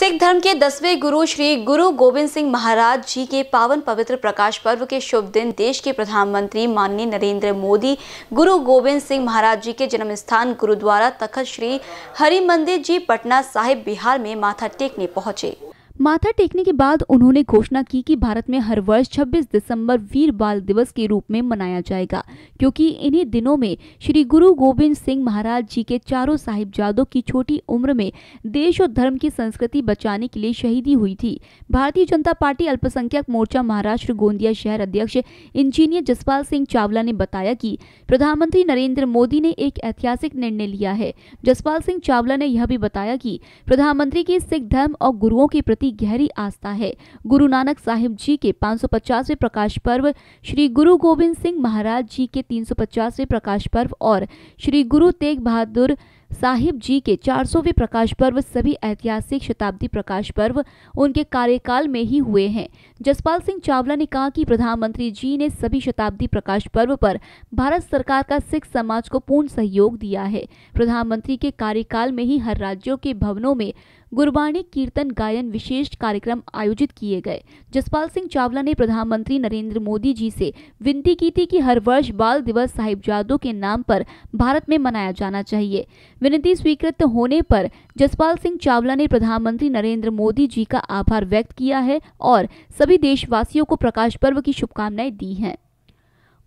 सिख धर्म के दसवें गुरु श्री गुरु गोविंद सिंह महाराज जी के पावन पवित्र प्रकाश पर्व के शुभ दिन देश के प्रधानमंत्री माननीय नरेंद्र मोदी गुरु गोविंद सिंह महाराज जी के जन्म स्थान गुरुद्वारा तखत श्री हरि मंदिर जी पटना साहिब बिहार में माथा टेकने पहुंचे माथा टेकने के बाद उन्होंने घोषणा की कि भारत में हर वर्ष 26 दिसंबर वीर बाल दिवस के रूप में मनाया जाएगा क्योंकि इन्हीं दिनों में श्री गुरु गोविंद सिंह महाराज जी के चारों साहिबजादों की छोटी उम्र में देश और धर्म की संस्कृति बचाने के लिए शहीदी हुई थी भारतीय जनता पार्टी अल्पसंख्यक मोर्चा महाराष्ट्र गोंदिया शहर अध्यक्ष इंजीनियर जसपाल सिंह चावला ने बताया की प्रधानमंत्री नरेंद्र मोदी ने एक ऐतिहासिक निर्णय लिया है जसपाल सिंह चावला ने यह भी बताया की प्रधानमंत्री के सिख धर्म और गुरुओं के प्रति अपनी गहरी आस्था है गुरु नानक साहिब जी के 550वें प्रकाश पर्व श्री गुरु गोविंद सिंह महाराज जी के 350वें प्रकाश पर्व और श्री गुरु तेग बहादुर साहिब जी के 400वें प्रकाश पर्व सभी ऐतिहासिक शताब्दी प्रकाश पर्व उनके कार्यकाल में ही हुए हैं जसपाल सिंह चावला ने कहा कि प्रधानमंत्री जी ने सभी शताब्दी प्रकाश पर्व पर भारत सरकार का सिख समाज को पूर्ण सहयोग दिया है प्रधानमंत्री के कार्यकाल में ही हर राज्यों के भवनों में गुरबाणी कीर्तन गायन विशेष कार्यक्रम आयोजित किए गए जसपाल सिंह चावला ने प्रधानमंत्री नरेंद्र मोदी जी से विनती की थी कि हर वर्ष बाल दिवस साहिबजादों के नाम पर भारत में मनाया जाना चाहिए विनती स्वीकृत होने पर जसपाल सिंह चावला ने प्रधानमंत्री नरेंद्र मोदी जी का आभार व्यक्त किया है और सभी सभी देशवासियों को प्रकाश पर्व की शुभकामनाएं दी हैं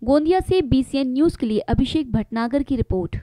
गोंदिया से बीसीएन न्यूज़ के लिए अभिषेक भटनागर की रिपोर्ट